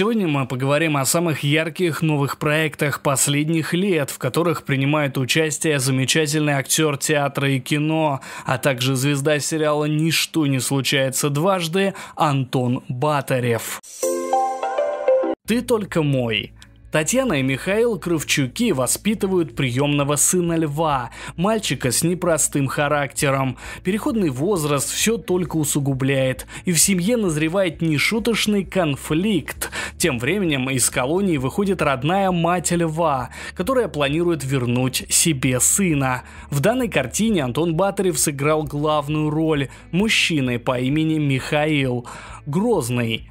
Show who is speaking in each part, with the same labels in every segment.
Speaker 1: Сегодня мы поговорим о самых ярких новых проектах последних лет, в которых принимает участие замечательный актер театра и кино, а также звезда сериала «Ничто не случается дважды» Антон Батарев. «Ты только мой» Татьяна и Михаил Кравчуки воспитывают приемного сына Льва, мальчика с непростым характером. Переходный возраст все только усугубляет, и в семье назревает нешуточный конфликт. Тем временем из колонии выходит родная мать Льва, которая планирует вернуть себе сына. В данной картине Антон Батарев сыграл главную роль мужчины по имени Михаил. Грозный.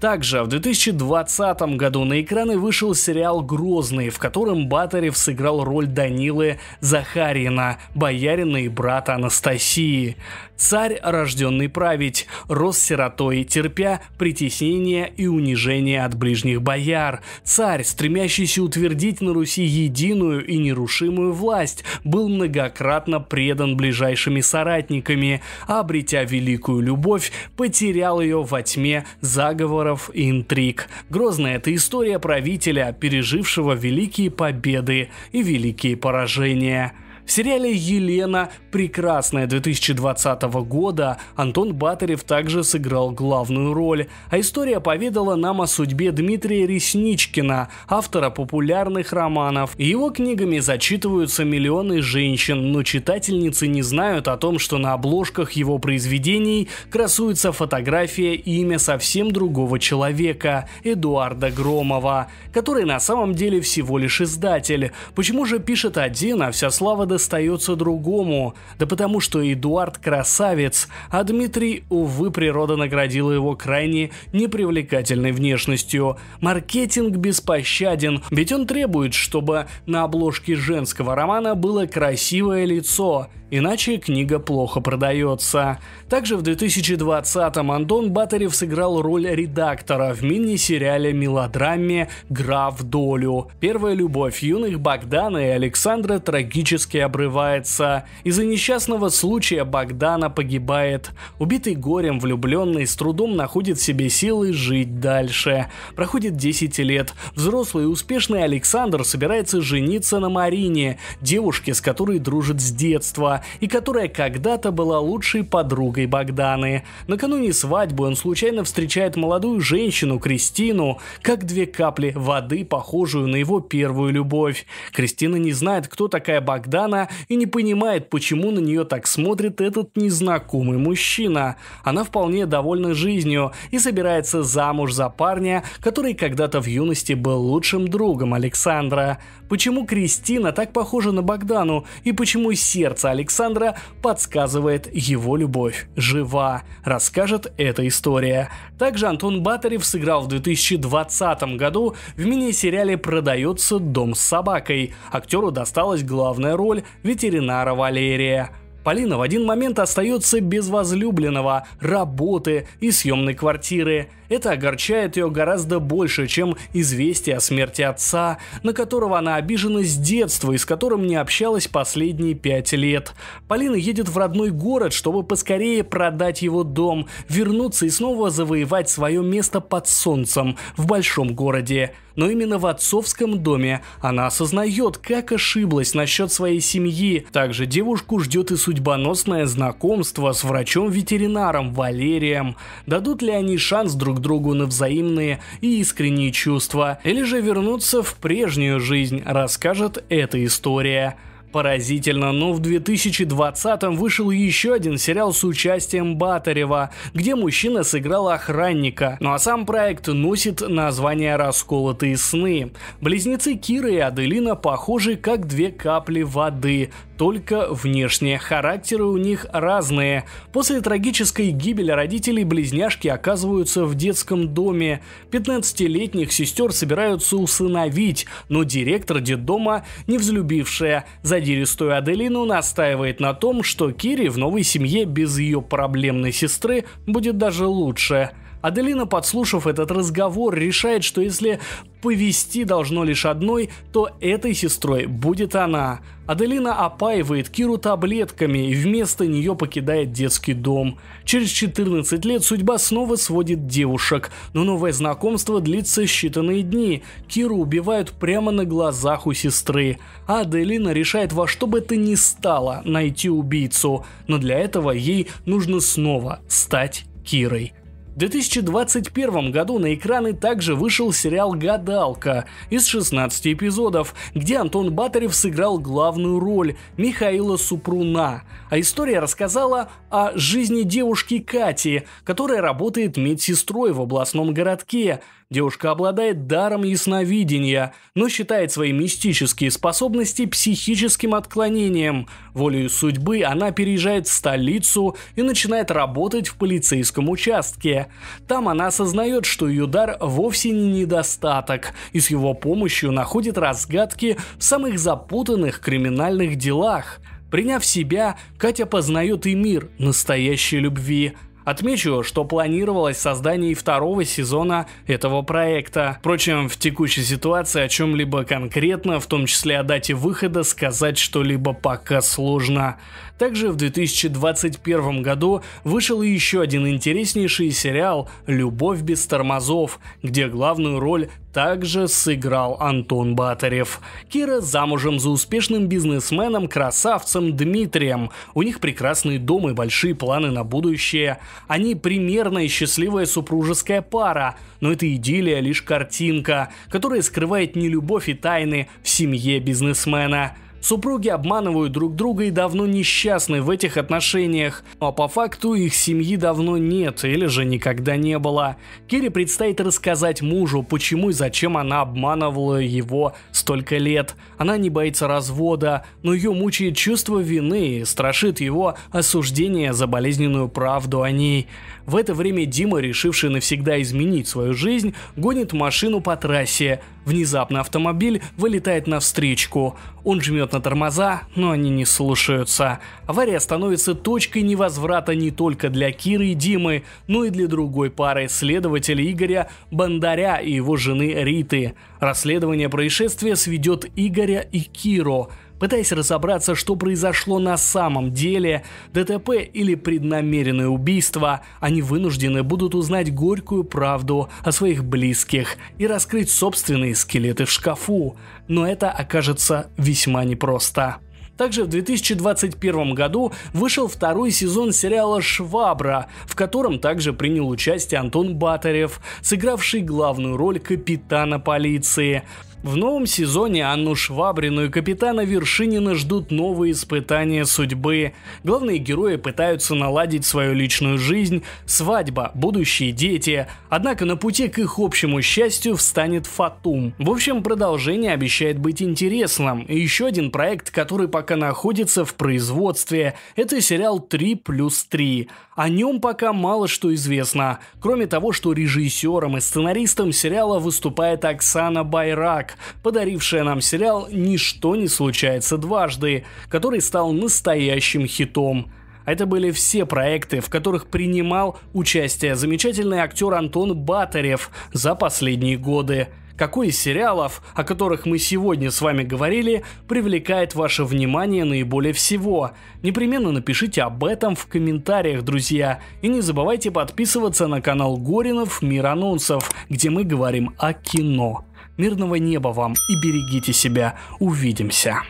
Speaker 1: Также в 2020 году на экраны вышел сериал «Грозный», в котором Батарев сыграл роль Данилы Захарина, боярина и брата Анастасии. Царь, рожденный править, рос сиротой, терпя притеснение и унижение от ближних бояр. Царь, стремящийся утвердить на Руси единую и нерушимую власть, был многократно предан ближайшими соратниками, а обретя великую любовь, потерял ее во тьме заговора заговоров и интриг. Грозная это история правителя, пережившего великие победы и великие поражения. В сериале «Елена» прекрасное 2020 года Антон Батарев также сыграл главную роль, а история поведала нам о судьбе Дмитрия Ресничкина, автора популярных романов. Его книгами зачитываются миллионы женщин, но читательницы не знают о том, что на обложках его произведений красуется фотография и имя совсем другого человека – Эдуарда Громова, который на самом деле всего лишь издатель. Почему же пишет один, а вся слава достается другому? Да потому что Эдуард красавец, а Дмитрий, увы, природа наградила его крайне непривлекательной внешностью. Маркетинг беспощаден, ведь он требует, чтобы на обложке женского романа было красивое лицо, иначе книга плохо продается. Также в 2020-м Антон Батарев сыграл роль редактора в мини-сериале мелодраме «Граф долю». Первая любовь юных Богдана и Александра трагически обрывается. Из-за несчастного случая Богдана погибает. Убитый горем влюбленный с трудом находит в себе силы жить дальше. Проходит 10 лет. Взрослый и успешный Александр собирается жениться на Марине, девушке, с которой дружит с детства и которая когда-то была лучшей подругой Богданы. Накануне свадьбы он случайно встречает молодую женщину Кристину, как две капли воды, похожую на его первую любовь. Кристина не знает, кто такая Богдана и не понимает, почему на нее так смотрит этот незнакомый мужчина. Она вполне довольна жизнью и собирается замуж за парня, который когда-то в юности был лучшим другом Александра. Почему Кристина так похожа на Богдану и почему сердце Александра подсказывает его любовь жива, расскажет эта история. Также Антон Батарев сыграл в 2020 году в мини-сериале «Продается дом с собакой». Актеру досталась главная роль ветеринара Валерия. Полина в один момент остается без возлюбленного, работы и съемной квартиры. Это огорчает ее гораздо больше, чем известие о смерти отца, на которого она обижена с детства и с которым не общалась последние пять лет. Полина едет в родной город, чтобы поскорее продать его дом, вернуться и снова завоевать свое место под солнцем в большом городе. Но именно в отцовском доме она осознает, как ошиблась насчет своей семьи. Также девушку ждет и судьбоносное знакомство с врачом-ветеринаром Валерием. Дадут ли они шанс друг друг другу на взаимные и искренние чувства, или же вернуться в прежнюю жизнь, расскажет эта история. Поразительно, но в 2020-м вышел еще один сериал с участием Батарева, где мужчина сыграл охранника. Ну а сам проект носит название «Расколотые сны». Близнецы Кира и Аделина похожи как две капли воды, только внешние характеры у них разные. После трагической гибели родителей близняшки оказываются в детском доме. 15-летних сестер собираются усыновить, но директор детдома, не взлюбившая, за задиристую Аделину настаивает на том, что Кири в новой семье без ее проблемной сестры будет даже лучше – Аделина, подслушав этот разговор, решает, что если повести должно лишь одной, то этой сестрой будет она. Аделина опаивает Киру таблетками и вместо нее покидает детский дом. Через 14 лет судьба снова сводит девушек, но новое знакомство длится считанные дни. Киру убивают прямо на глазах у сестры. А Аделина решает во что бы то ни стало найти убийцу, но для этого ей нужно снова стать Кирой. В 2021 году на экраны также вышел сериал «Гадалка» из 16 эпизодов, где Антон Батарев сыграл главную роль Михаила Супруна, а история рассказала о жизни девушки Кати, которая работает медсестрой в областном городке, Девушка обладает даром ясновидения, но считает свои мистические способности психическим отклонением. Волею судьбы она переезжает в столицу и начинает работать в полицейском участке. Там она осознает, что ее дар вовсе не недостаток, и с его помощью находит разгадки в самых запутанных криминальных делах. Приняв себя, Катя познает и мир настоящей любви – Отмечу, что планировалось создание второго сезона этого проекта. Впрочем, в текущей ситуации о чем-либо конкретно, в том числе о дате выхода, сказать что-либо пока сложно. Также в 2021 году вышел еще один интереснейший сериал «Любовь без тормозов», где главную роль также сыграл Антон Батарев. Кира замужем за успешным бизнесменом-красавцем Дмитрием. У них прекрасный дом и большие планы на будущее. Они примерная счастливая супружеская пара, но это идиллия лишь картинка, которая скрывает не любовь и тайны в семье бизнесмена. Супруги обманывают друг друга и давно несчастны в этих отношениях, ну, а по факту их семьи давно нет или же никогда не было. Кире предстоит рассказать мужу, почему и зачем она обманывала его столько лет. Она не боится развода, но ее мучает чувство вины и страшит его осуждение за болезненную правду о ней. В это время Дима, решивший навсегда изменить свою жизнь, гонит машину по трассе – Внезапно автомобиль вылетает на встречку. Он жмет на тормоза, но они не слушаются. Авария становится точкой невозврата не только для Киры и Димы, но и для другой пары следователей Игоря Бандаря и его жены Риты. Расследование происшествия сведет Игоря и Киру – пытаясь разобраться, что произошло на самом деле, ДТП или преднамеренное убийство, они вынуждены будут узнать горькую правду о своих близких и раскрыть собственные скелеты в шкафу, но это окажется весьма непросто. Также в 2021 году вышел второй сезон сериала «Швабра», в котором также принял участие Антон Батарев, сыгравший главную роль капитана полиции. В новом сезоне Анну Швабрину и капитана Вершинина ждут новые испытания судьбы. Главные герои пытаются наладить свою личную жизнь, свадьба, будущие дети. Однако на пути к их общему счастью встанет Фатум. В общем, продолжение обещает быть интересным. И еще один проект, который пока находится в производстве, это сериал 3 плюс 3. О нем пока мало что известно, кроме того, что режиссером и сценаристом сериала выступает Оксана Байрак, подарившая нам сериал «Ничто не случается дважды», который стал настоящим хитом. Это были все проекты, в которых принимал участие замечательный актер Антон Батарев за последние годы какой из сериалов, о которых мы сегодня с вами говорили, привлекает ваше внимание наиболее всего. Непременно напишите об этом в комментариях, друзья. И не забывайте подписываться на канал Горинов Мир анонсов, где мы говорим о кино. Мирного неба вам и берегите себя. Увидимся.